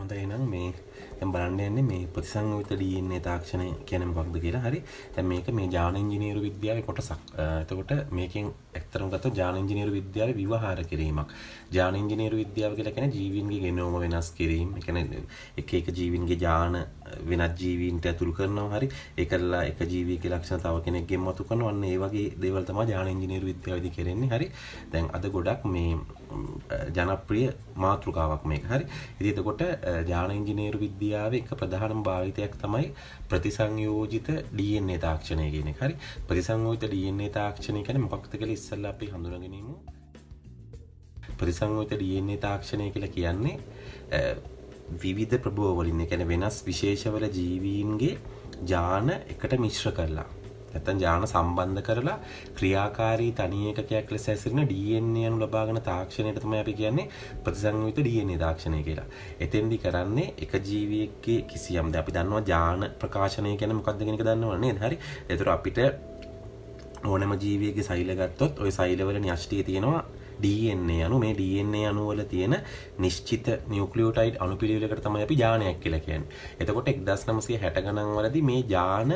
හොඳ එනම් මේ බලන්න යන්නේ මේ ප්‍රතිසංවිත ඩීන්නේ තාක්ෂණය කියන මොකක්ද කියලා හරි දැන් මේක මේ ජාන ඉංජිනේරු විද්‍යාවේ කොටසක්. එතකොට මේකෙන් ඇත්තටම ගත්තොත් ජාන ඉංජිනේරු විද්‍යාවේ විවහාර කිරීමක්. ජාන ඉංජිනේරු විද්‍යාව කියලා කියන්නේ ජීවීන්ගේ ගෙනෝම වෙනස් කිරීම. ඒ කියන්නේ එක එක ජීවීන්ගේ ජාන වෙනත් ජීවීන්ට ඇතුළු කරනවා හරි ඒකලා එක ජීවීකේ ලක්ෂණ තව කෙනෙක්ගෙන් මතු කරනවා. අන්න ඒ වගේ දේවල් තමයි ජාන ඉංජිනේරු විද්‍යාවේදී කරන්නේ. හරි. දැන් අද ගොඩක් මේ ජනප්‍රිය මාතෘකාවක් මේක හරි ඉතිතකොට ජාන ඉංජිනේරු විද්‍යාව එක ප්‍රධානම භාවිතයක් තමයි ප්‍රතිසංයෝජිත DNA තාක්ෂණය කියන හරි ප්‍රතිසංයෝජිත DNA තාක්ෂණය කැන මොක්ත කළ ඉස්සල්ල අපි හඳුරගනීම ප්‍රතිසංයෝජිත DNA තාක්ෂණය කියල කියන්නේ විවිධ ප්‍රබෝවලින් එකැන වෙනස් විශේෂවල ජීවීන්ගේ ජාන එකට මිශ්‍ර කරලා නැත්තම් ජාන සම්බන්ධ කරලා ක්‍රියාකාරී තනි ඒකකයක් ලෙස හැසිරෙන DNA අණු ලබාගෙන තාක්ෂණයට තමයි අපි කියන්නේ ප්‍රතිසංයුත DNA තාක්ෂණය කියලා. එතෙන්දි කරන්නේ එක ජීවියෙක්ගේ කිසියම් අපි දන්නවා ජාන ප්‍රකාශනය කියන්නේ මොකක්ද කියන එක දන්නව නේද? හරි. ඒතර අපිට ඕනම ජීවියගේ සෛල ගත්තොත් ওই සෛලවල න්‍යෂ්ටිය තියෙනවා DNA අනු මේ DNA අනුවල තියෙන නිශ්චිත නිියුක්ලියෝටයිඩ් අනුපිළිවෙලකට තමයි අපි ජානයක් කියලා කියන්නේ. එතකොට 1960 ගණන් වලදී මේ ජාන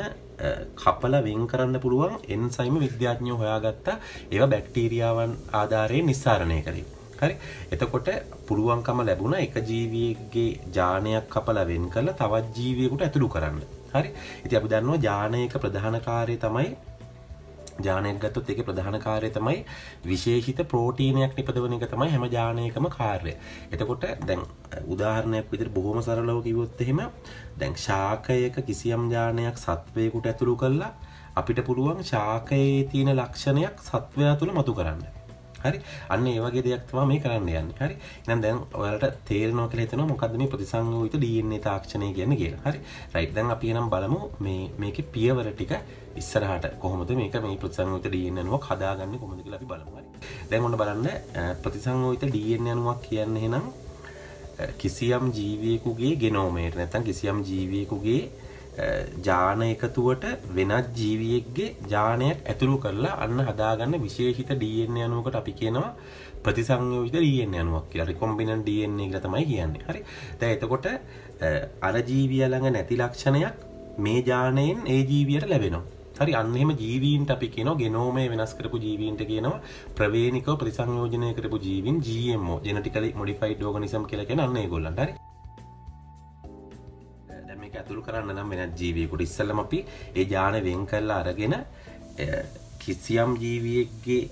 කපල වෙන් කරන්න පුළුවන් එන්සයිම විද්‍යාඥයෝ හොයාගත්ත ඒවා බැක්ටීරියාවන් ආධාරයෙන් නිස්සාරණය කරේ. හරි එතකොට පුළුවන්කම ලැබුණ එක ජීවියගේ ජානයක් කපල වෙන් කරලා තවත් ජීවියෙකුට ඇතුළු කරන්න. හරි ඉතින් අපි දන්නවා ජානයක ප්‍රධාන කාර්යය තමයි ජානයක් ගත්තොත් එක ප්‍රධාන කාරය තමයි විශේෂිත ප්‍රෝටීනයක් නිපදවන එක තමයි හැම ජානයකම කාර්ය. එතකොට දැන් උදාහරණයක් විදිර බොහොම සරලව කිවොත් එහෙම දැන් ශාකයක කිසියම් ජානයක් සත්වයකුට ඇතුළු කල්ලා අපිට පුළුවන් ශාකයේ තියෙන ලක්ෂණයක් සත්වයා තුළ මතු කරන්න. හරි අන්න ඒවගේ දෙයක් තම මේ කරන්න යන්න හරි නම් දැන් ඔයාලට තේරනවා කියලා හිතනවා මොකද්ද මේ ප්‍රතිසංයෝජිත DNA තාක්ෂණය කියන්නේ කියලා. හරි. රයිට් දැන් අපි එනම් බලමු මේ මේකේ පියවර ටික ඉස්සරහට කොහොමද මේක මේ ප්‍රතිසංයෝත ඩියනුවක් හදාගන්න කොමද කියලා අපි බලමුයි දැන්ඔන්න බලන්න ප්‍රතිසංයෝත ඩියනුවක් කියන්න හෙනම් කිසියම් ජීවියකුගේ ගෙනෝමේට නැතන් කිසියම් ජීවියකුගේ ජාන එකතුවට වෙනත් ජීවියෙක්ගේ ජානයක් ඇතුළු කරලා අන්න හදාගන්න විශේෂිත ඩන්න යනුවකට අපි කියනවා ප්‍රතිසංයෝජිත ඩියෙන් යනුවක් කියලා රිකොම්බිනන් ඩන්නේ ගතමයි කියන්නේ හරි දැ එතකොට අරජීවිය ළඟ නැති ලක්ෂණයක් මේ ජානයෙන් ඒ ජීවියට ලැබෙනවා හරි අන්නෙම ජීවීන්ට අපි කියන ගෙනෝමය වෙනස් කරපු ජීවීන්ට කියනවා ප්‍රවේනිකව ප්‍රතිසංයෝජනය කරපු ජීවින් ජීමෝ ජනටිකල මොඩිෆයිඩ් ෝගනිසම් කියලගෙන අන්න ගොල්ලන්ට දැම ඇතුළු කරන්න නම් වෙන ජීවයකුට ඉස්සල්ලම අපි ඒ ජාන වෙන් කරලා අරගෙන කිසියම් ජීවියක්ගේ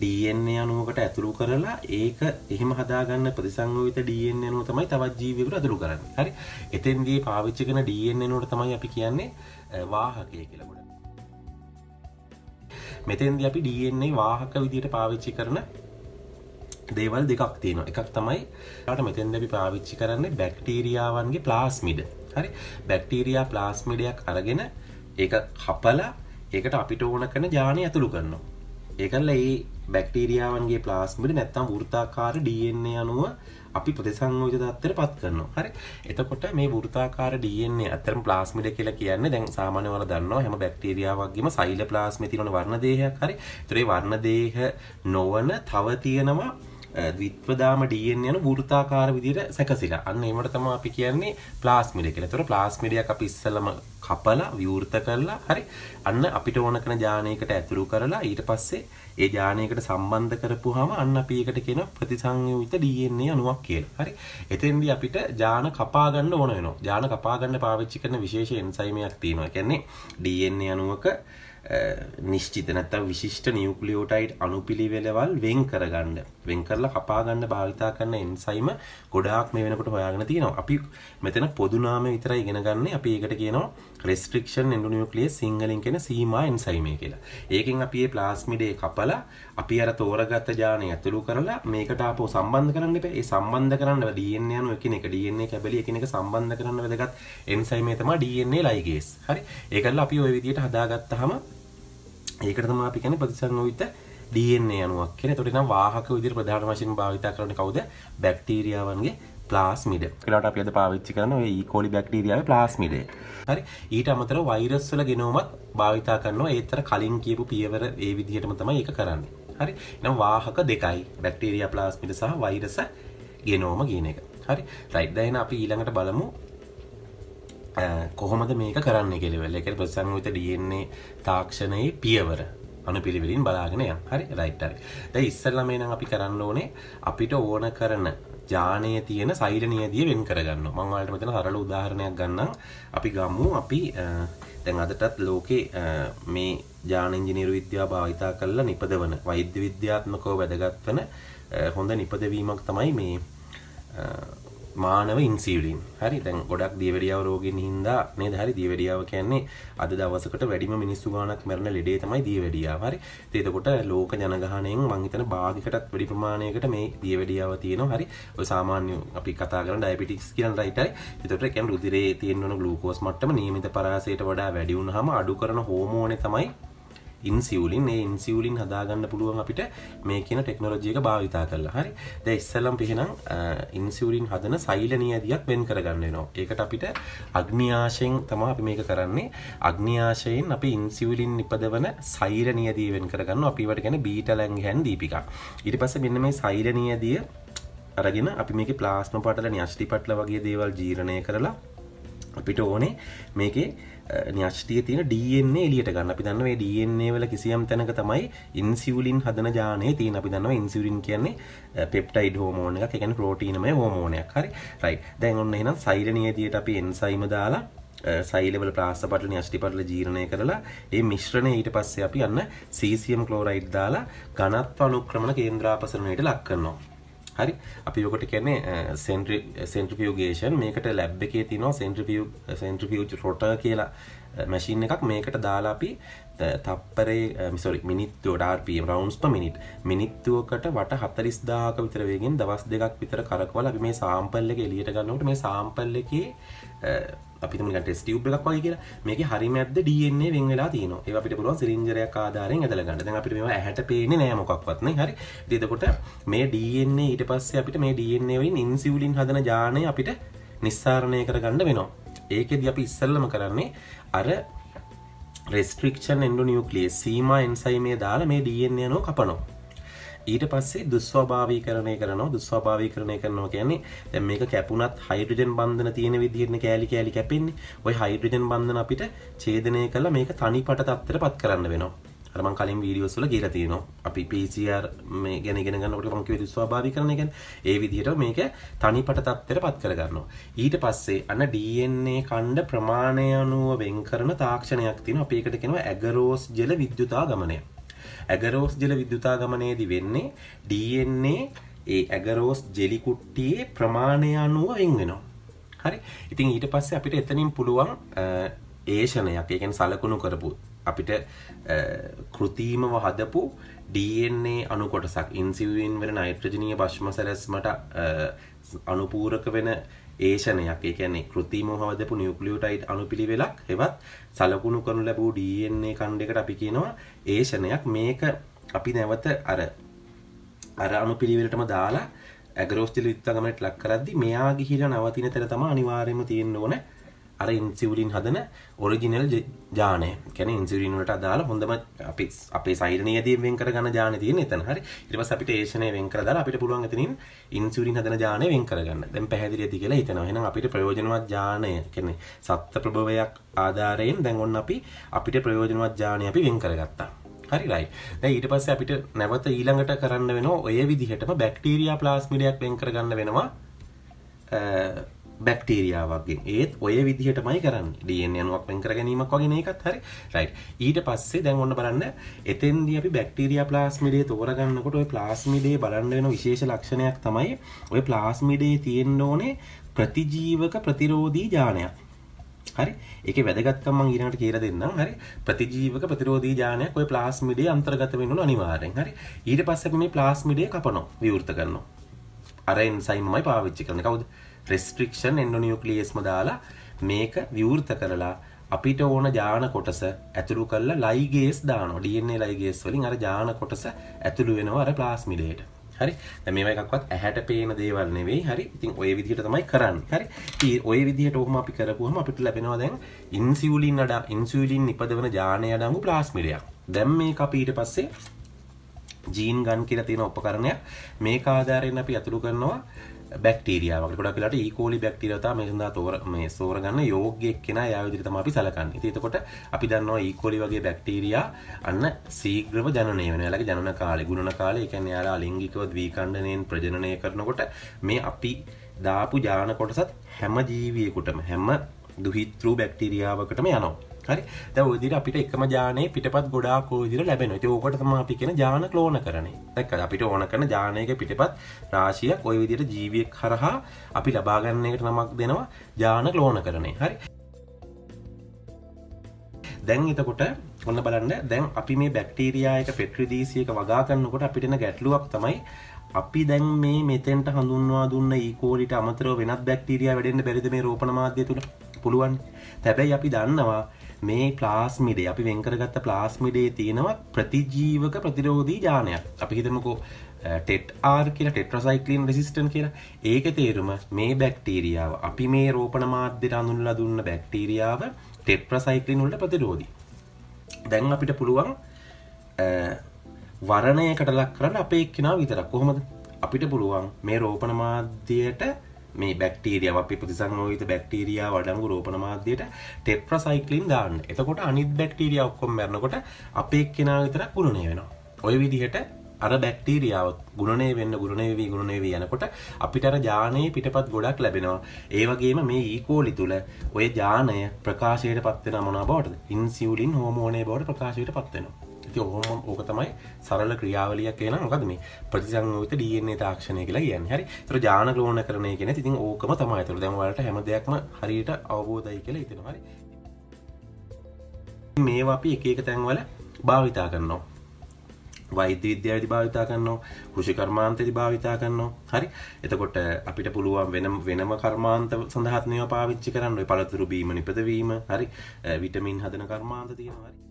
DNA අනුවකට ඇතුළු කරලා ඒක එහෙම හදාගන්න ප්‍රතිසංගවිත DNA අනුව තමයි තවත් ජීවිකට ඇතුළු කරන්න හරි එතෙන්දී පාවිච්චි කරන DNA අනුවට තමයි අපි කියන්නේ වාහකය කියලා මෙතෙන්ද අපි ඩන්නේ වාහක විදියට පාවිච්චි කරන දේවල් දෙකක් තියෙන එකක් තමයි ට මෙතෙන් දැි පාවිච්චි කරන්නේ බැක්ටීරියාවන්ගේ ප්ලාස්මිඩ හරි බැක්ටීරයා ප්ලාස්මිඩයක් අරගෙන ඒ කපලා ඒකට අපිට ඕන කන ජානය ඇතුළු කරනවා ඒකල්ල ඒ බැක්ටීරියාවන්ගේ ප්ලාස්මිඩ නැත්තම් ෘතාකාර ඩන්නේ අනුව අපි ප්‍රතිසංයෝජ තත්ත්වයට පත් කරනවා. හරි. එතකොට මේ වෘත්තාකාර DNA අතරම ප්ලාස්මිඩ කියලා කියන්නේ දැන් සාමාන්‍ය වල දන්නවා හැම බැක්ටීරියා වගේම සෛල ප්ලාස්මේ තියෙන වර්ණ දේහයක්. හරි. ඒතරේ වර්ණ දේහ නොවන තව තියෙනවා ද්විත්වදාම ඩීන් යන වෘතාකාර විදිහට සැකසිලා. අන්න ඒකට තමයි අපි කියන්නේ ප්ලාස්මිඩය කියලා. ඒතර ප්ලාස්මිඩයක් අපි ඉස්සෙල්ලම කපලා විවෘත කරලා හරි අන්න අපිට ඕන කරන ඥානයකට ඇතුළු කරලා ඊට පස්සේ ඒ ඥානයකට සම්බන්ධ කරපුවාම අන්න අපි ඒකට කියන ප්‍රතිසංයුක්ත DNA අණුවක් කියලා. හරි. එතෙන්දී අපිට ඥාන කපා ගන්න ඕන වෙනවා. ඥාන කපා ගන්න පාවිච්චි කරන විශේෂ එන්සයිමයක් තියෙනවා. ඒ කියන්නේ DNA අණුවක නිශ්චිත නැත්තම් විශිෂ්ට නියුක්ලියෝටයිඩ් අනුපිළිවෙලවල් වෙන් කරගන්න වෙන් කරලා කපාගන්න භාවිතා කරන එන්සයිම ගොඩාක් මේ වෙනකොට හොයාගෙන තියෙනවා. අපි මෙතන පොදු නාම විතරයි ඉගෙන ගන්න. අපි ඒකට කියනවා restriction endonuclease සිංහලෙන් කියන සීමා එන්සයිමය කියලා. ඒකෙන් අපි මේ ප්ලාස්මිඩේ කපලා අපි අර තෝරගත්ත ජානය ඇතුළු කරලා මේකට ආපහු සම්බන්ධ කරන්න එපා. ඒ සම්බන්ධ කරන්න DNA අණු එකිනෙක DNA කැබලි එකිනෙක සම්බන්ධ කරන්න වැදගත් එන්සයිමය තමයි DNA ලයිගේස්. හරි. ඒකල්ල අපි ওই විදිහට හදාගත්තාම ඒකට තමයි අපි කියන්නේ ප්‍රතිසංයුක්ත DNA අණුවක් කියලා. ඒතකොට නම් වාහක විදිහට ප්‍රධාන වශයෙන් භාවිත කරන්නේ කවුද? බැක්ටීරියාවන්ගේ ප්ලාස්මිඩ කලාට අපි අද පාවිච්චි කරන ඔය ඊකෝලි බැක්ටීරියාවේ ප්ලාස්මිඩේ. හරි. ඊට අමතරව වෛරස් වල ගෙනෝමත් භාවිතා කරනවා. ඒතර කලින් කියපු පියවර ඒ විදිහටම තමයි ඒක කරන්නේ. හරි. එහෙනම් වාහක දෙකයි. බැක්ටීරියා ප්ලාස්මිඩ සහ වෛරස ගෙනෝම කියන එක. හරි. රයිට්. දැන් අපි ඊළඟට බලමු කොහොමද මේක කරන්න කෙලෙවල් එක ප්‍රසංවිත ඩියන්නේ තාක්ෂණයේ පියවර අනු පිළිවෙලින් බලාගෙනය හරි රයිටර් ද ඉස්සල්ලම නම් අපි කරන්න ඕනේ අපිට ඕන කරන ජානය තියෙන සයිඩ නියදිය වෙන් කරගන්න මංවාලට මෙතන හරල උදාහරණයක් ගන්නම් අපි ගම්මු අපි තැන් අදටත් ලෝකේ මේ ජානංජිනීරු විද්‍යා භාවිතා කරලා නිපදවන වෛද්‍ය විද්‍යාත්මකෝ වැදගත් වන හොඳ නිපදවීමක් තමයි මේ මානව ඉන්සිවලින් හරි දැන් ගොඩක් දියවැඩියාව රෝගෙන් හින්දා නේද හරි දියවැඩියාව කියන්නේ අද දවසකට වැඩිම මිනිස්සු ගාණක් මැරෙන ලෙඩේ තමයි දියවැඩියාව හරි එතකොට ලෝක ජනගහණයෙන් මං හිතන භාගයකටත් වැඩි ප්‍රමාණයකට මේ දියවැඩියාව තියෙනවා හරි ඔය සාමාන්‍ය අපි කතා කරන ඩයබටික්ස් කියන රයිට් හරි එතකොට කියන්නේ රුධිරයේ තියෙන ග්ලූකෝස් මට්ටම නියමිත පරාසයට වඩා වැඩි වුණාම අඩු කරන හෝමෝනේ තමයි ඉන්සිවලින් ඒ ඉන්සිවලින් හදාගන්න පුළුවන් අපිට මේ කියන ටෙක්නොලොජියක භාවිතා කරලා හරි ද ඉස්සල්ලම් පිහෙනම් ඉන්සිවලින් හදන සයිලනී ඇදියක් වෙන් කරගන්න නවා ඒකට අපිට අග්නියාශයෙන් තම අපි මේක කරන්නේ අග්නියාශයෙන් අපි ඉන්සිවලින් නිපදවන සෛරනියදී වෙන් කරගන්න අපිවට ගැන බීටලැන් හැන් දීපිකා ඉට පස මෙන්න මේ සෛරනියදිය අරගෙන අපි මේක ප්ලාස්ම පටල නිශ්ටි පටල වගේ දේවල් ජීරණය කරලා අපිට ඕනේ මේකේ න්‍යෂ්ටිය තියෙන DNA එලියට ගන්න අපි දන්නවා මේ DNA වල කිසියම් තැනක තමයි ඉන්සියුලින් හදන ජානය තියෙන අපි දන්නවා ඉන්සියුලින් කියන්නේ පෙප්ටයිඩ් හෝමෝන එකක් ඒ කියන්නේ ප්‍රෝටීනමය හෝමෝනයක් හරි රයිට් දැන් ඔන්න එහෙනම් සෛරණියේදීට අපි එන්සයිම දාලා සයිලවල ප්‍රාස්ථපටල අෂ්ටිපටල ජීරණය කරලා ඒ මිශ්‍රණය ඊට පස්සේ අපි යන්න සීසියම් කලෝරයිඩ් දාලා ගණත්ව අනුක්‍රමණ කේන්ද්‍රාපසරණයට ලක් කරනවා හරි අපි යොකට කැනෙ සෙන්ට්‍රියෝගේෂන් මේකට ලැබ් එකේ තිනවා සෙන්ට්‍රිය සෙන්ට්‍රියෝජ් රොට කියලා මැශීන් එකක් මේකට දාලා අපි තප්පරේ මිසොරි මිනිත්තුව ඩාර්පම් රවන්ස් ප මිනිට් මිනිත්තුවකට වට හතරිස් දාක විතර වේගෙන් දවස් දෙකක් විතර කරකවල අපි මේ සාම්පල්ල එක එලියට ගන්නට මේ සාම්පල්ල එකේ අපිම ටෙස් ියබ් එකක් වගේ කියලා මේක හරිම ඇද ඩන්නේ වෙන් වෙලා තියන ඒ අපිට පුළුවන් සිරින්ජරයක් ආධාරෙන් ඇදල ගන්න අපිට මේ ඇහට පේන නෑමොක්වත්න හරි දෙදකොට මේ ඩන්නේ ඊට පස්සේ අපිට මේ ඩන්නේවයි ඉන්සිවලින් හදන ජානය අපිට නිස්සාරණය කරගන්න වෙනවා ඒකෙද අපි ඉස්සල්ලම කරන්නේ අර රෙස්ට්‍රික්ෂන් එන්ඩු නිියුක්ලිය සීම එන්සයි මේ දාලා මේ ඩන්නේ නෝ කපනවා ඊට පස්සේ දුස්වභාවීකරණය කරනවා දුස්වභාවීකරණය කරනවා කියන්නේ දැන් මේක කැපුණත් හයිඩ්‍රජන් බන්ධන තියෙන විදිහට කෑලි කෑලි කැපෙන්නේ. ওই හයිඩ්‍රජන් බන්ධන අපිට ඡේදනය කරලා මේක තනිපට තත්ත්වයටපත් කරන්න වෙනවා. අර මං කලින් වීඩියෝස් වල කියලා තියෙනවා. අපි PCR මේ ගැන ඉගෙන ගන්නකොට මම කිව්වේ ස්වාභාවිකරණය ගැන. ඒ විදිහට මේක තනිපට තත්ත්වයටපත් කරගන්නවා. ඊට පස්සේ අන්න DNA ඛණ්ඩ ප්‍රමාණය අනුව වෙන් කරන තාක්ෂණයක් තියෙනවා. අපි ඒකට කියනවා ඇගරෝස් ජෙල විද්‍යුතාගමනය. ඇගරෝස් ජල විද්‍යුතාගමනයේදි වෙන්නේ DNA ඒ ඇගරෝස් ජෙලි කුට්ටියේ ප්‍රමාණය අනුව වෙන් වෙනවා. හරි. ඉතින් ඊට පස්සේ අපිට එතනින් පුළුවන් ඒෂණයක්, ඒ කියන්නේ සලකුණු කරපු අපිට කෘතිමව හදපු DNA අණු කොටසක් ඉන්සියුවින් වෙන නයිට්‍රජනීය භෂ්ම සැලැස්මට අනුපූරක වෙන ඒෂණයක් ඒ කියන්නේ කෘත්‍රිමව හවදපු නියුක්ලියෝටයිඩ් අණුපිළිවෙලක් හෙවත් සලකුණු කරනු ලැබූ DNA කණ්ඩයකට අපි කියනවා ඒෂණයක් මේක අපි නැවත අර අර අණුපිළිවෙලටම දාලා ඇග්‍රෝස්තිල විත්තගමනට ලක් කරද්දි මෙයා ගිහිලා නවතින තැන තමයි අනිවාර්යයෙන්ම තියෙන්න ඕනේ අර ඉන්සිවලින් හදන ඔරිජිනල් ජානය කැන ඉන්සිරීන්ට අදාලා හොඳම අපි අපේ සයිරනයදී වෙන්කර ගන්න ජාන තියෙන එතන හරි ඉරිවස් අපිට ඒෂණය වෙන්කර දාලා අපිට පුළුවන් එතනින් ඉන්සිරින් හදන ජානය වෙන්කර ගන්න දැන් පැහැදිලි ඇති කියලා හිතනවා එහෙනම් අපිට ප්‍රයෝජනවත් ජානය කියන්නේ සත්ත්ව ප්‍රභවයක් ආධාරයෙන් දැන් ඔන්න අපි අපිට ප්‍රයෝජනවත් ජානය අපි වෙන් කරගත්තා හරි රයි දැන් ඊට පස්සේ අපිට නැවත ඊළඟට කරන්න වෙනවා ඔය විදිහටම බැක්ටීරියා ප්ලාස්මිඩයක් වෙන් කරගන්න වෙනවා බැක්ටීරියාවක්ගේ ඒත් ඔය විදිහටමයි කරන්න ඩියෙන් යනුවක් වෙන් කර ගැනීමක් වගේ එකත් හරි රයි් ඊට පස්සේ දැන් ඔන්න බලන්න එතන්දි අපි බැක්ටීරිය ප්ලාස්මිඩේ තෝරගන්නකොට ඔය ප්ලාස්මිඩේ බලන්න වෙන විශේෂ ලක්ෂණයක් තමයි ඔය ප්ලාස්මිඩේ තියෙන්න ඕනේ ප්‍රතිජීවක ප්‍රතිරෝධී ජානයක් හරි ඒක වැදගත්කම ඊනට කියර දෙන්නම් හරි ප්‍රතිජීවක ප්‍රතිරෝධී ජානයක් ඔය ප්ලාස්මිඩේ අන්තර්ගත වෙනුණු අනිවාරෙන් හරි ඊට පස්සම මේ ප්ලාස්මිඩේ කපනො විවෘත කරනවා අරයින් සයිමයි පාවිච්චි කරන කවුද රෙස්ට්‍රික්ෂන් එන්ඩොනියෝක්ලියස්ම දාලා මේක විවෘත කරලා අපිට ඕන ජාන කොටස ඇතුළු කරලා ලයිගේස් දාන ඩන්නේ ලයිගේස් වලින් අර ජාන කොටස ඇතුළු වෙනවා අර ප්ලාස්මිඩේට හරි මේ එකක්වත් ඇහැට පේන දේවල් නෙවෙයි හරි ඉතින් ඔය විදිහට තමයි කරන්න හරි ඔය විදිහට ඔහම අපි කරපුහම අපිට ලැබෙනවා දැන් ඉන්සිවලින් අඩ ඉන්සුලින් නිපදවන ජානය අඩඟු ප්ලාස්මිඩයක් දැම් මේ අපීට පස්සේ ජීන් ගන් කියලා තියෙන උපකරණයක් මේ ආධාරයෙන් අපි ඇතුළු කරනවා බැක්ටීරියාවකට ගොඩක් වෙලාට E. coli බැක්ටීරියාව තමයි මේ සඳහා තෝර මේ සෝරගන්න යෝග්‍ය එක්කෙනා එයා විදිහට තමයි අපි සලකන්නේ. ඉතින් එතකොට අපි දන්නවා E. coli වගේ බැක්ටීරියා අන්න ශීඝ්‍රව ජනනය වෙනවා. එයාලගේ ජනන කාලේ, ගුණන කාලේ, ඒ කියන්නේ එයාලා ලිංගිකව ද්විකණ්ඩණයෙන් ප්‍රජනනය කරනකොට මේ අපි දාපු ජාන කොටසත් හැම ජීවියෙකුටම හැම දුහිතෘ බැක්ටීරියාවකටම යනවා. හරි දැන් ওই විදිහට අපිට එකම ඥානේ පිටපත් ගොඩාක් ওই විදිහට ලැබෙනවා. ඉතින් ඕකට තමයි අපි කියන ඥාන ක්ලෝන කරන්නේ. දැක්කද? අපිට ඕන කරන ඥානයක පිටපත් රාශියක් ওই විදිහට ජීවියෙක් හරහා අපි ලබා ගන්න එකට නමක් දෙනවා ඥාන ක්ලෝන කරන්නේ. හරි. දැන් එතකොට ඔන්න බලන්න දැන් අපි මේ බැක්ටීරයායක පෙට්‍රදීසියක වගා කරන්නකොට අපිටන ගැටලුවක් තමයි අපි දැන් මේ මෙතෙන්ට හඳුන්වා දුන්න ඒකෝලිට e. අමතරව වෙනත් බැක්ටීරයා වැඩෙන්න්න බැරිද මේ රෝපණ මාධ්‍ය තුළ පුළුවන් තැබැයි අපි දන්නවා මේ ප්ලාස්මිඩේ අපි වෙන්කරගත්ත ප්ලාස්මිඩේ තියෙනවා ප්‍රතිජීවක ප්‍රතිරෝධී ජානයක් අපි හිතමකෝ ටෙට් ආර් කියලා ටෙට්‍රසයිකලින් රෙසිස්ටන් කියලා ඒක තේරුම මේ බැක්ටීරියාව අපි මේ රෝපණ මාධ්‍යයට අඳුන්ලා දුන්න බැක්ටීරියාව ටෙට්‍රසයිකලින් වලට ප්‍රතිරෝධී දැන් අපිට පුළුවන් වරණයකට ලක් කරන්න අපේ එක්කෙනා විතරක් කොහොමද අපිට පුළුවන් මේ රෝපණ මාධ්‍යයට මේ බැක්ටීරියාව අපි ප්‍රතිසංයෝජිත බැක්ටීරියා වඩංගු රෝපණ මාධ්‍යයට ටෙට්‍රාසයික්ලින් දාන්න. එතකොට අනිත් බැක්ටීරියා ඔක්කොම මැරෙනකොට අපේ එක්කෙනා විතරක් ගුණණය වෙනවා. ওই විදිහට අර බැක්ටීරියාව ගුණණය වෙන්න ගුණණය වෙවි ගුණණය වෙවි යනකොට අපිට අර ඥානයේ පිටපත් ගොඩක් ලැබෙනවා. ඒ වගේම මේ ඊකෝලි e. තුල ওই ඥානය ප්‍රකාශයටපත් වෙන මොනවා බවටද? ඉන්සියුලින් හෝමෝනය බවට ප්‍රකාශයටපත් වෙනවා. ති ඔහොම ඕක තමයි සරල ක්‍රියාවලියක් කියන මොකද මේ ප්‍රතිසංයෝත ඩන්නේ තාක්ෂණය කියලා කියන්න හරි තර ජාන ලෝන කරනය කියෙන ඉතින් ඕකම තමයි තුර දැන්වලට හැම දෙයක්ම හරියට අවබෝධයි කියලා ඉතිනමරි මේ අපි එක එක තැන්වල භාවිතා කරනවා වෛද්‍ය විද්‍යාවදි භාවිතා කරනවා කෘෂි කර්මාන්තදි භාවිතා කරනවා හරි එතකොට අපිට පුළුවන් වෙන වෙනම කර්මාන්ත සඳහත්නය පාවිච්චි කරන්න පළතුරු බීම නිපදවීම හරි විටමින් හදන කර්මාන්ත තියෙනවා හරි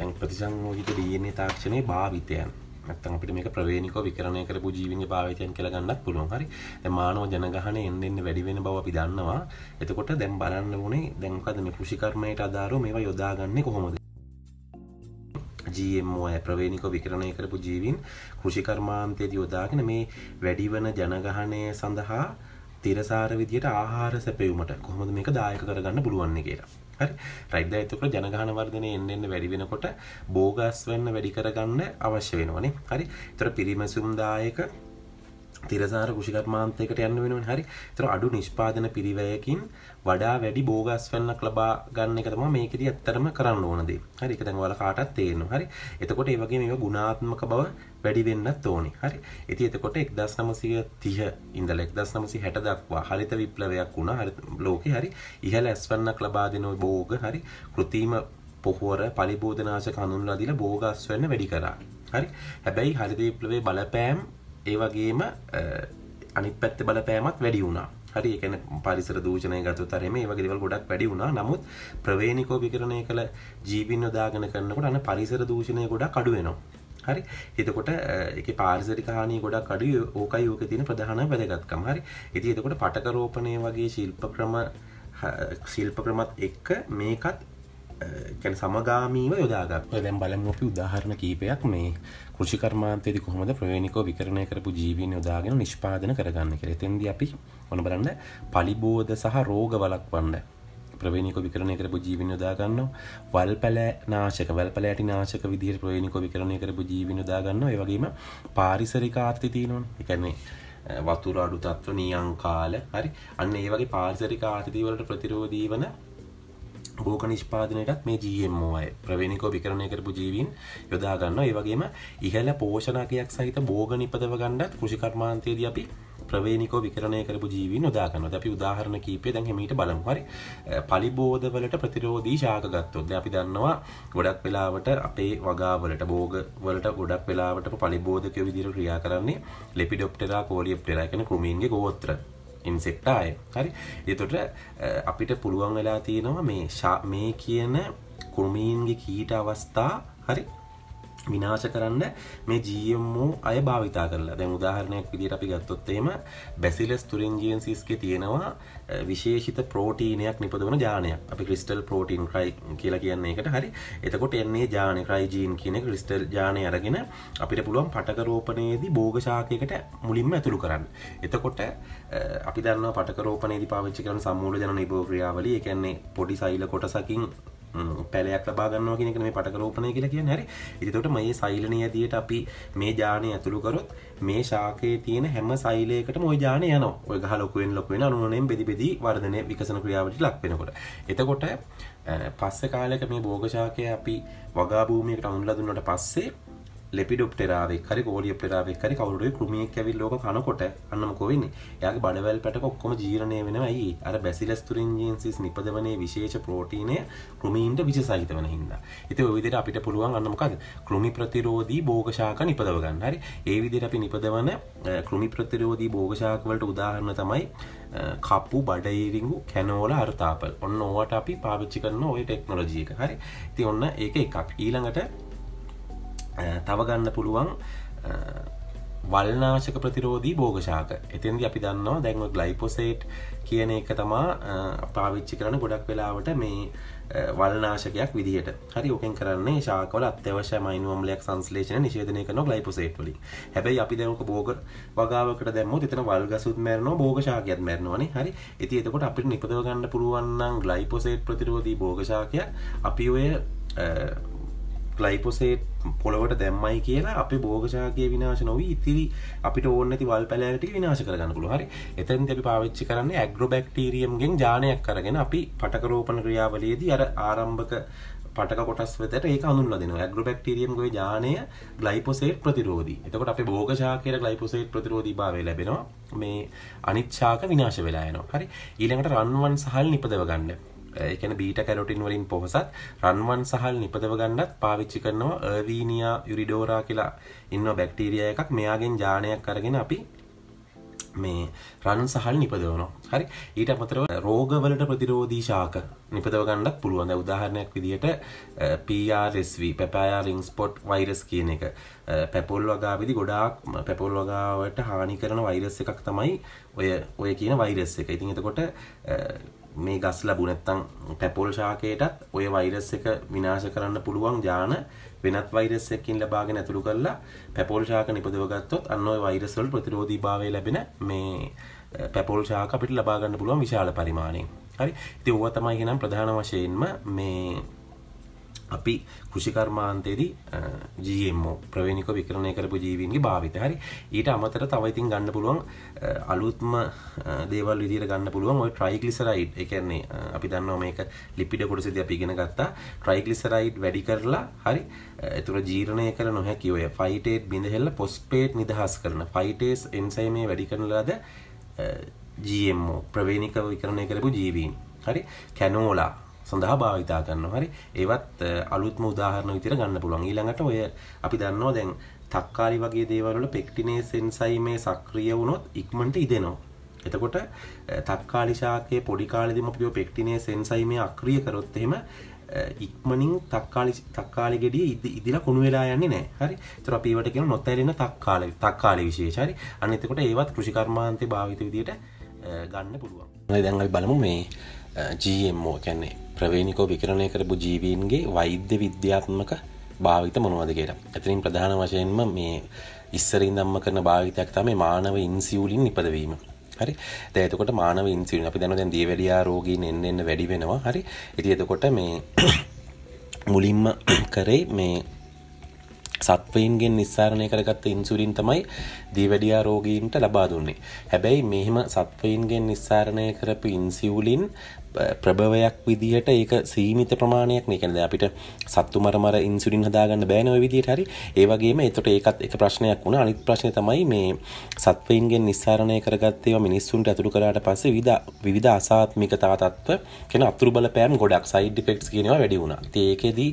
දැන් ප්‍රතිසංයෝජිත DNA තාක්ෂණයේ භාවිතයන් නැත්තම් අපිට මේක ප්‍රවේණිකව විකරණය කරපු ජීවීන්ගේ භාවිතයන් කියලා ගන්නත් පුළුවන්. හරි. දැන් මානව ජනගහනය එන්න එන්න වැඩි වෙන බව අපි දන්නවා. එතකොට දැන් බලන්න ඕනේ දැන් මොකද මේ කෘෂිකර්මයට අදාළව මේවා යොදාගන්නේ කොහොමද? GMO ප්‍රවේණික විකරණය කරපු ජීවීන් කෘෂිකර්මාන්තයේදී යොදාගෙන මේ වැඩි වෙන ජනගහනය සඳහා තිරසාර විදියට ආහාර සැපයුමට කොහොමද මේක දායක කරගන්න පුළුවන් කියලා. හරි රයිට් දැන් එතකොට ජනගහන වර්ධනය එන්න එන්න වැඩි වෙනකොට බෝගස් වෙන්න වැඩි කරගන්න අවශ්‍ය වෙනවනේ හරි එතකොට පිරිමැසුම් දායක තිරසාර කෘෂිකර්මාන්තයකට යන්න වෙනුවෙන් හරි තර අඩු නිෂ්පාදන පිරිවයකින් වඩා වැඩි බෝගස් වැන්නක් ලබා ගන්න එක තමයි මේකෙදි ඇත්තටම කරන්න ඕන දේ. හරි ඒක දැන් ඔයාලා කාටත් තේරෙනවා. හරි. එතකොට ඒ වගේ මේවා ගුණාත්මක බව වැඩි වෙන්නත් ඕනේ. හරි. ඉතින් එතකොට 1930 ඉඳලා 1960 දක්වා හරිත විප්ලවයක් වුණා. හරි ලෝකේ හරි ඉහළ ඇස්වැන්නක් ලබා දෙන බෝග හරි કૃතිම පොහොර පලිබෝධනාශක හඳුන්වලා දීලා බෝග ඇස්වැන්න වැඩි කරා. හරි. හැබැයි හරිත විප්ලවයේ බලපෑම් ඒවගේම අනි පැත්ත බලපෑමත් වැඩි වුණා හරි එකන පරිසර දූෂණය ගත තරම වගේවල් ගොඩක් වැඩි වුණා නමුත් ප්‍රවේණිකෝ විකරණය කළ ජීවින් යොදාගෙන කරන්නකොට අන පරිසර දූෂණය ගොඩක් අඩුවෙනවා හරි එතකොට එක පාරිසරික හානි ගොඩක් අඩු ඕකයි ඕක තියෙන ප්‍රධාන වැදගත්කම හරි ඉතින් එතකොට පටකරෝපණය වගේ ශිල්ප ක්‍රම ශිල්ප ක්‍රමත් එක්ක මේකත් කැන සමගාමීව යොදාගත් දැම් බලම අපි උදාහරණ කීපයක් මේ කෘෂිකර්මාන්තයේදී කොහොමද ප්‍රවේණිකව විකරණය කරපු ජීවීන් යොදාගෙන නිෂ්පාදන කරගන්න කියලා. එතෙන්දී අපි මොන බලන්න පලිබෝධ සහ රෝග වළක්වන්න. ප්‍රවේණිකව විකරණය කරපු ජීවීන් යොදා ගන්නවා. වල්පැල නාශක, වල්පැලටි නාශක විදිහට ප්‍රවේණිකව විකරණය කරපු ජීවීන් යොදා ගන්නවා. ඒ වගේම පාරිසරික ආර්ථි තියෙනවනේ. ඒ කියන්නේ වතුර අඩු තත්ත්ව නියං කාල. හරි. අන්න ඒ වගේ පාරිසරික ආර්ථිකවලට ප්‍රතිරෝධී වන ගෝක නිෂ්පාදනයටත් මේ ජMOය ප්‍රවේණිකෝ විකරණය කරපු ජීවින් යොදාගන්න ඒවගේම ඉහල පෝෂණකයක් සහිත බෝග නිපදව ගණ්ඩත් කෘෂිකර්මාන්තයේද අපි ප්‍රවේණිකෝ විකරණය කරපු ජීවින් යොදාගන්න අපි උදාහරණ කීපය දැන් හිමීට බලමු හරි පලිබෝධවලට ප්‍රතිරෝධී ශාක ගත්තොත් අපි දන්නවා ගොඩක් වෙලාවට අපේ වගාවලට බෝග වලට ගොඩක් වෙලාවට පලිබෝධකය විදිහට ක්‍රියා කරන්නේ ලෙපිඩොප්ටෙරා කෝලියප්ටෙරා කියන කෘමීන්ගේ ගෝත්‍ර ඉන්සෙක්ටාය හරි එතොට අපිට පුළුවන් වෙලා තියෙනවා මේ ශා මේ කියන කුරුමීන්ගේ කීට අවස්ථා හරි විනාශ කරන්න මේ ජීමෝ අය භාවිතා කරලා දැ උදාහරණයක් විදිට අපි ගත්තොත්තේම බැසිලස් තුරෙන්ජියන්සිස්ගේ තියෙනවා විශේෂිත ප්‍රෝටීනයක් නිපදවන ජානයක් අපි ක්‍රිස්ටල් ප්‍රෝටීන් ක්‍රයි කියලා කියන්නේ එකට හරි එතකොට එන්නේ ජාන ක්‍රයිජීන් කියන ක්‍රිස්ටල් ජානය අරගෙන අපිට පුළුවන් පටකරෝපනයේදී භෝගශාකයකට මුලින්ම ඇතුළු කරන්න එතකොට අපි දන්න පටකරෝපනයේදී පාවිච්චි කරන සම්මූල ජන නිභෝක්‍රියාවලි එකන්නේ පොඩි සයිල කොටසකින් පැලයක් ලබාගන්න කියෙනෙක මේ පටකරෝපනය කියලා කිය හැරි එතකොට මේ සයිලනය දිට අපි මේ ජානය ඇතුළුකරොත් මේ ශාකයේ තියෙන හැම සයිලයකට මොය ජාන යන ඔය ගහලොකුවෙන් ලොකුවෙන අනුනෙන් බෙදිබෙදී වර්ධනය විකසන ක්‍රියාවට ලක්වෙනකොට එතකොට පස්ස කාලක මේ බෝගශාකය අපි වගාභූමියකට අවුන්ලදුන්නට පස්සේ ලෙපිඩොප්ටෙරාවේ කරි කෝඩියප්ටෙරාවේ කරි කවුරුේ කෘමියක් ඇවිල් ලෝක කනකොට අන්නමකෝ වෙන්නේ යාගේ බඩවැල් පැට ඔක්කොම ජීරණය වෙනවා ඇයි අර බැසිලස් තුරින්ජන්සිස් නිපදවනේ විශේෂ ප්‍රෝටීනය කෘමීන්ට විශසාහිත වන හින්ද ඉති විදිට අපිට පුළුවන් අන්නමකද කෘමි ප්‍රතිරෝධී භෝගශාක නිපදවගන්න හරි ඒ විදිට අපි නිපදවන කෘමි ප්‍රතිරෝධී භෝගශාකවලට උදාහරණ තමයි කප්පු බඩයිරිංගු කැනෝල අර්තාපල් ඔන්න ඕවට අපි පාවිච්චි කරන ඔය ටෙක්නොලජීක හරි ති ඔන්න ඒක එකක් ඊළඟට තව ගන්න පුළුවන් වල්නාශක ප්‍රතිරෝධී බෝගශාක එතින්දි අපි දන්නවා දැන්ව ග්ලයිපොසේට් කියන එක තමා පාවිච්චි කරන ගොඩක් වෙලාවට මේ වල්නාශකයක් විදිහට හරි ඕකෙන් කරන්නේ ශාකවල අත්‍යවශ්‍ය මයිනුවම්ලයක් සංස්ලේෂණ නිශේධනය කරන ග්ලයිපොසේට් වලින් හැබැයි අපි දැන් ඔක බෝග වගාවකට දැම්මොත් එතන වල් ගසුත් මැරෙනවා බෝග ශාකයත් මැරෙනවානේ හරි ඉතින් එතකොට අපිට නිපදව ගන්න පුළුවන් නම් ග්ලයිපොසේට් ප්‍රතිරෝධී බෝග ශාකය අපි ඔය ග්ලයිපොසේ පොළොවට දැම්මයි කියලා අපි බෝගශාගේ විනාශ නොවී ඉතිරි අපිට ඕන්න ඇති වල් පැලෑට විනාශ කරගන්න පුළුව හරි එතැන් අපි පාවිච්චි කරන්න ඇග්‍රෝබැක්ටීරියම්ගෙන් ජානයක් කරගෙන අපි පටකරෝපන ක්‍රියාවලයේදී අර ආරම්භක පටක කොටස් වෙතට ඒක අනුල දෙන ඇග්‍රබක්ටරියම් ගොයි ජානය ගලයිපොසේට් ප්‍රතිරෝධී එතකොට අප බෝගශාකයට ගලයිපොසේට් ප්‍රතිරෝධී භාවය ලැබෙනවා මේ අනිච්චාක විනාශ වෙලායනවා හරි ඊළඟට රන්වන් සහල් නිපදව ගන්න එකන බීට කැරොටින් වලින් පොහොසත් රන්වන් සහල් නිපදව ගන්නත් පාවිච්චි කරනවා අර්වීනියා යුරිඩෝරා කියලා ඉන්න බැක්ටීරිය එකක් මෙයාගෙන් ජානයක් කරගෙන අපි මේ රන් සහල් නිපදවනවා හරි ඊට අමතරව රෝගවලට ප්‍රතිරෝධී ශාක නිපදව ගන්නත් පුළුවන් උදාහරණයක් විදිහට PRSV පැපයා රින්ස් පොට් වෛරස් කියන එක පැපොල් වගාවිදි ගොඩාක් පැපොල් වගාවට හානි කරන වෛරස් එකක් තමයි ඔය ඔය කියන වෛරස් එක. ඉතින් එතකොට මේ ගස් ලැබුණැත්තං පැපොල් ශාකයටත් ඔය වෛරස් එක විනාශ කරන්න පුළුවන් ජාන වෙනත් වෛරස් එකකින් ලබාගෙන ඇතුළු කරලා පැපොල් ශාක නිපදව ගත්තොත් අන්න ඔය වෛරස් වල ප්‍රතිරෝධීභාවය ලැබෙන මේ පැපොල් ශාක අපිට ලබා ගන්න පුළුවන් විශාල පරිමාණයෙන්. හරි. ඉතින් ඕවා තමයි එහෙනම් ප්‍රධාන වශයෙන්ම මේ අපි කෘෂිකර්මාන්තයේදී GMO ප්‍රවේනිකව විකරණය කරපු ජීවීන්ගේ භාවිත. හරි. ඊට අමතර තව ඉතින් ගන්න පුළුවන් අලුත්ම දේවල් විදිහට ගන්න පුළුවන් ওই ට්‍රයිග්ලිසරයිඩ්. ඒ කියන්නේ අපි දන්නවා මේක ලිපිඩ කොටසදී අපි ඉගෙන ගත්තා. ට්‍රයිග්ලිසරයිඩ් වැඩි කරලා හරි. ඒතර ජීර්ණය කර නොහැකි ඔය ෆයිටේට් බිඳහෙල්ල පොස්පේට් නිදහස් කරන ෆයිටේස් එන්සයිමේ වැඩි කරන ලද GMO ප්‍රවේනිකව විකරණය කරපු ජීවීන්. හරි. කැනෝලා සඳහා භාවිතා කරන්න හරි ඒවත් අලුත්ම උදාහරණ විතර ගන්න පුළුවන් ඊළඟට ඔය අපි දන්නවා දැන් තක්කාලි වගේ දේවල්වල පෙක්ටිනේ සෙන්සයිමේ සක්‍රිය වුණොත් ඉක්මනට ඉදෙනවා එතකොට තක්කාලි ශාකයේ පොඩි කාලෙදිම අපි ඔය පෙක්ටිනේ සෙන්සයිමේ අක්‍රිය කරොත් එහෙම ඉක්මනින් තක්කාලි තක්කාලි ගෙඩිය ඉදිලා කුණු වෙලා යන්නේ නැහැ. හරි. ඒතර අපි ඒවට කියන නොතැරෙන තක්කාලි තක්කාලි විශේෂ හරි. අන්න එතකොට ඒවත් කෘෂිකර්මාන්තේ භාවිත විදියට ගන්න පුළුවන්. දැන් අපි බලමු මේ GMO කියන්නේ ප්‍රවේනිකෝ විකරණය කරපු ජීවීන්ගේ වෛද්‍ය විද්‍යාත්මක භාවිත මොනවදකට ඇතිනින් ප්‍රධාන වශයෙන්ම මේ ඉස්සරින් දම්ම කරන භාවිතයක් තමයි මානව ඉන්සිවලින් නිපදවීම හරි දැතකොට මානව ඉන්සිවලින් අපි දැන දැන් දියවැඩියා රෝගීන් එන්න එන්න වැඩි වෙනවා හරි ඉති එතකොට මේ මුලින්ම කරේ මේ සත්වයින්ගෙන් නිස්සාරණය කරගත්ත ඉන්සුලින් තමයි දීවැඩියා රෝගීන්ට ලබා දුන්නේ හැබැයි මෙහෙම සත්වයින්ගෙන් නිස්සාරණය කරපු ඉන්සිවලින් ප්‍රභවයක් විදිහට ඒක සීමිත ප්‍රමාණයක් නේ කියන්නේ අපිට සත්තු මරමර ඉන්සුලින් හදාගන්න බෑනේ ওই විදිහට හරි ඒ වගේම එතකොට ඒකත් එක ප්‍රශ්නයක් වුණා අනිත් ප්‍රශ්නේ තමයි මේ සත්වයින්ගෙන් නිස්සාරණය කරගත්ත ඒවා මිනිස්සුන්ට අතුරු කරාට පස්සේ විවිධ විවිධ අසාත්මිකතා තත්ත්ව කියන අතුරු බලපෑම් ගොඩක් සයිඩ් ඉෆෙක්ට්ස් කියන ඒවා වැඩි වුණා. ඉතින් ඒකෙදී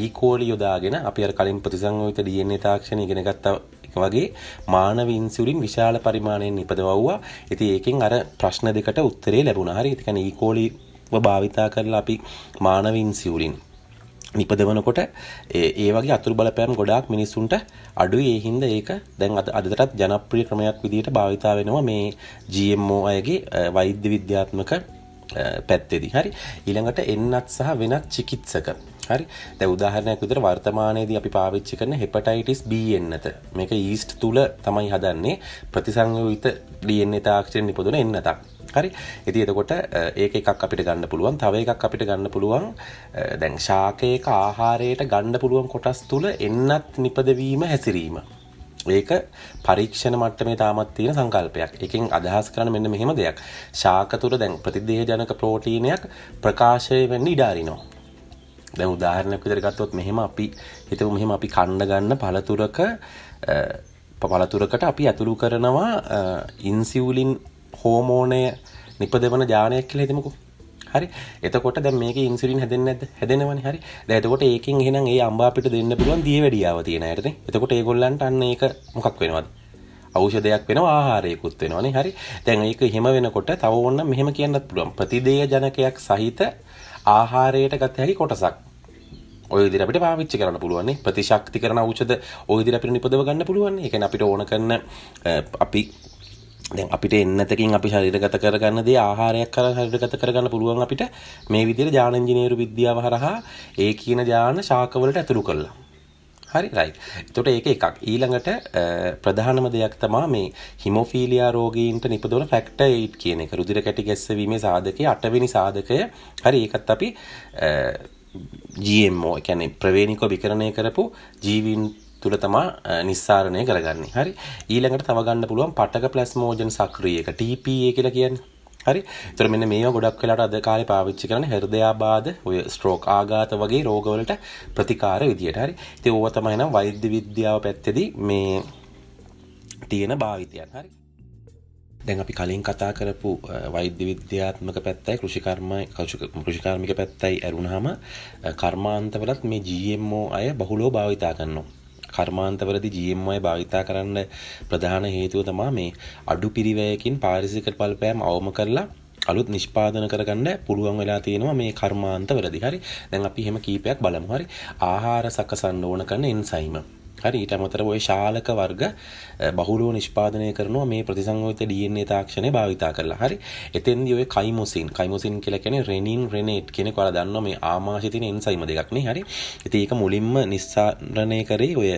ඊකෝලි e. යොදාගෙන අපි අර කලින් ප්‍රතිසංයුක්ත DNA තාක්ෂණ ඉගෙන ගත්තා එක වගේ මානව ඉන්සුලින් විශාල පරිමාණයෙන් නිපදවව්වා ඉති ඒකෙන් අර ප්‍රශ්න දෙකට උත්තරේ ලැබුණ හරි එකන ඒකෝලි e. භාවිතා කරලා අපි මානවින් සිවුලින් නිපදවනකොට ඒ වගේ අතුරු බලපෑම් ගොඩාක් මිනිස්සුන්ට අඩුයි ඒ හින්දා ඒක දැන් අද අදටත් ජනප්‍රිය ක්‍රමයක් විදිහට භාවිතා වෙනවා මේ GMO අයගේ වෛද්‍ය විද්‍යාත්මක පැත්තේදි හරි ඊළඟට එන්නත් සහ වෙනත් චිකිත්සක හරි දැ උදාහරණයක් විතර වර්තමානයේදී අපි පාවිච්චි කරන හෙපටයිටිස් B එන්නත මේක ඊස්ට් තුල තමයි හදන්නේ ප්‍රතිසංයෝවිත DNA තාක්ෂණය නිපදවන එන්නතක් හරි එති එතකොට ඒක එකක් අපිට ගන්න පුළුවන් තව එකක් අපිට ගන්න පුළුවන් දැන් ශාකයක ආහාරයට ගණ්ඩ පුළුවන් කොටස් තුළ එන්නත් නිපදවීම හැසිරීම ඒක පරීක්ෂණ මට්ටමේ තාමත් තියෙන සංකල්පයක්. එකෙන් අදහස් කරන්න මෙන්න මෙහෙම දෙයක්. ශාක තුර දැන් ප්‍රතිදේහ ජනක ප්‍රෝටීනයක් ප්‍රකාශය වෙන්න ඉඩ අරිනවා. දැන් උදාහරණයක් විදිහට ගත්තොත් මෙහෙම අපි හිතමු මෙහෙම අපි කණ්ඩ ගන්න පළතුරක පළතුරකට අපි ඇතුළු කරනවා ඉන්සියුලින් හෝමෝනය නිපදවන ජානයක් කියලා හිතමුකෝ. හරි එතකොට දැන් මේකේ ඉන්සියුලින් හැදෙන්නේ නැද්ද හැදෙනවනේ හරි දැන් එතකොට ඒකෙන් එහෙනම් ඒ අම්බා අපිට දෙන්න පුළුවන් දියවැඩියාව තියෙන අයටනේ එතකොට ඒගොල්ලන්ට අන්න ඒක මොකක් වෙනවද ඖෂධයක් වෙනවා ආහාරයකුත් වෙනවනේ හරි දැන් ඒක එහෙම වෙනකොට තව ඕන්න මෙහෙම කියන්නත් පුළුවන් ප්‍රතිදේය ජනකයක් සහිත ආහාරයට ගත හැකි කොටසක් ඔය විදිහට අපිට පාවිච්චි කරන්න පුළුවන් ප්‍රතිශක්ති කරන ඖෂධ ඔය විදිහට අපිට නිපදව ගන්න පුළුවන්. ඒ කියන්නේ අපිට ඕන කරන අපි දැන් අපිට එන්නතකින් අපි ශරීරගත කරගන්න දේ ආහාරයක් කර ශරීරගත කරගන්න පුළුවන් අපිට මේ විදිහට ඥාන ඉංජිනේරු විද්‍යාව හරහා ඒ කියන ඥාන ශාකවලට ඇතුළු කළා. හරි රයිට්. එතකොට ඒක එකක්. ඊළඟට ප්‍රධානම දෙයක් තමයි මේ හිමොෆීලියා රෝගීන්ට නිපදවන ෆැක්ටර් 8 කියන එක. රුධිර කැටි ගැස්සවීමේ සාධකයේ 8 වෙනි සාධකය. හරි ඒකත් අපි GMO කියන්නේ ප්‍රවේනිකව විකරණය කරපු ජීවීන් තුළ තමා නිස්සාරණය කරගන්නේ හරි ඊළඟට තව ගන්න පුළුවන් පටක ප්ලැස්මෝජන් සක්‍රිය එක TPA කියලා කියන්නේ හරි තොර මෙන්න මේ ගොඩක් වෙලාට අද කාලේ පාවිච්චි කරන හෘදයාබාධ ඔය ස්ට්‍රෝක් ආඝාත වගේ රෝගවලට ප්‍රතිකාර විදියට හරි ඉතින් ඕවා තමයි නම් වෛද්‍ය විද්‍යාව පැත්තේදී මේ තියෙන භාවිතයන් හරි දැන් අපි කලින් කතා කරපු වෛද්‍ය විද්‍යාත්මක පැත්තයි කෘෂිකර්මයි කෘෂිකාර්මික පැත්තයි ඇරුණාම කර්මාන්තවලත් මේ GMO අය බහුලව භාවිතා කරනවා කර්මාන්තවලදී GMI භාවිතා කරන්න ප්‍රධාන හේතුව තමා මේ අඩු පිරිවැයකින් පාරිසික පල්පෑම් අවම කරලා අලුත් නිෂ්පාදන කරගන්න පුළුවන් වෙලා තියෙනවා මේ කර්මාන්තවලදී. හරි. දැන් අපි එහෙම කීපයක් බලමු. හරි. ආහාර සකසන්න ඕන කරන එන්සයිම හරි ඊට අමතරව ওই ශාලක වර්ග බහුලව නිෂ්පාදනය කරනවා මේ ප්‍රතිසංයුත DNA තාක්ෂණය භාවිතා කරලා. හරි. එතෙන්දී ඔය කයිමොසින් කයිමොසින් කියලා කියන්නේ රෙනින් රෙනේට් කියන කවලා දන්නවා මේ ආමාශය තියෙන එන්සයිම දෙකක් නේ. හරි. ඉතින් ඒක මුලින්ම නිස්සාරණය කරේ ඔය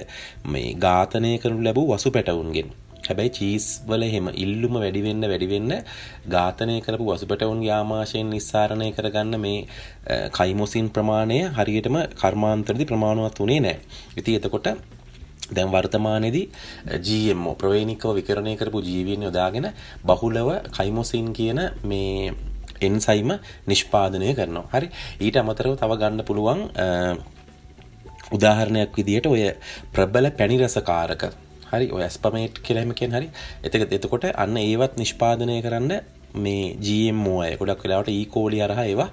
මේ ඝාතනය කරනු ලැබූ වසු පැටවුන්ගෙන්. හැබැයි චීස් වල එහෙම ඉල්ලුම වැඩි වෙන්න වැඩි වෙන්න ඝාතනය කරපු වසු පැටවුන්ගේ ආමාශයෙන් නිස්සාරණය කරගන්න මේ කයිමොසින් ප්‍රමාණය හරියටම කර්මාන්තරදී ප්‍රමාණවත් උනේ නැහැ. ඉතින් එතකොට දැන් වර්තමානයේදී GMO ප්‍රවේණිකව විකරණය කරපු ජීවීන් යොදාගෙන බහුලව කයිමොසින් කියන මේ එන්සයිම නිෂ්පාදනය කරනවා. හරි. ඊට අමතරව තව ගන්න පුළුවන් උදාහරණයක් විදිහට ඔය ප්‍රබල පැණි රසකාරක හරි ඔය ඇස්පමේට් කියලා එහෙම කියන හරි. එතක එතකොට අන්න ඒවත් නිෂ්පාදනය කරන්න මේ ජMෝ අය ගොඩක් වෙලාවට ඊකෝලි e. අරහ ඒවා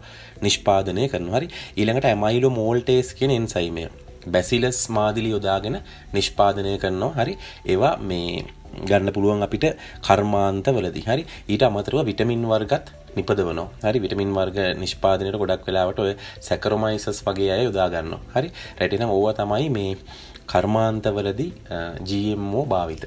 නිෂ්පාදනය කරනවා. හරි. ඊළඟට ඇමයිලෝ මෝල්ටේස් කියන එන්සයිමය බැසිලස් මාදිලි යොදාගෙන නිෂ්පාදනය කරනවා හරි ඒවා මේ ගන්න පුළුවන් අපිට කර්මාන්ත වලදි හරි ඊට අමතරව විටමින් වර්ගත් නිපදවනවා හරි විටමින් වර්ග නිෂ්පාදනයට ගොඩක් වෙලාවට ඔය සැකරොමයිසස් වගේ අය යොදාගන්න හරි රැටිනම් ඕව තමයි මේ කර්මාන්තවලදි ජීම්මෝ භාවිත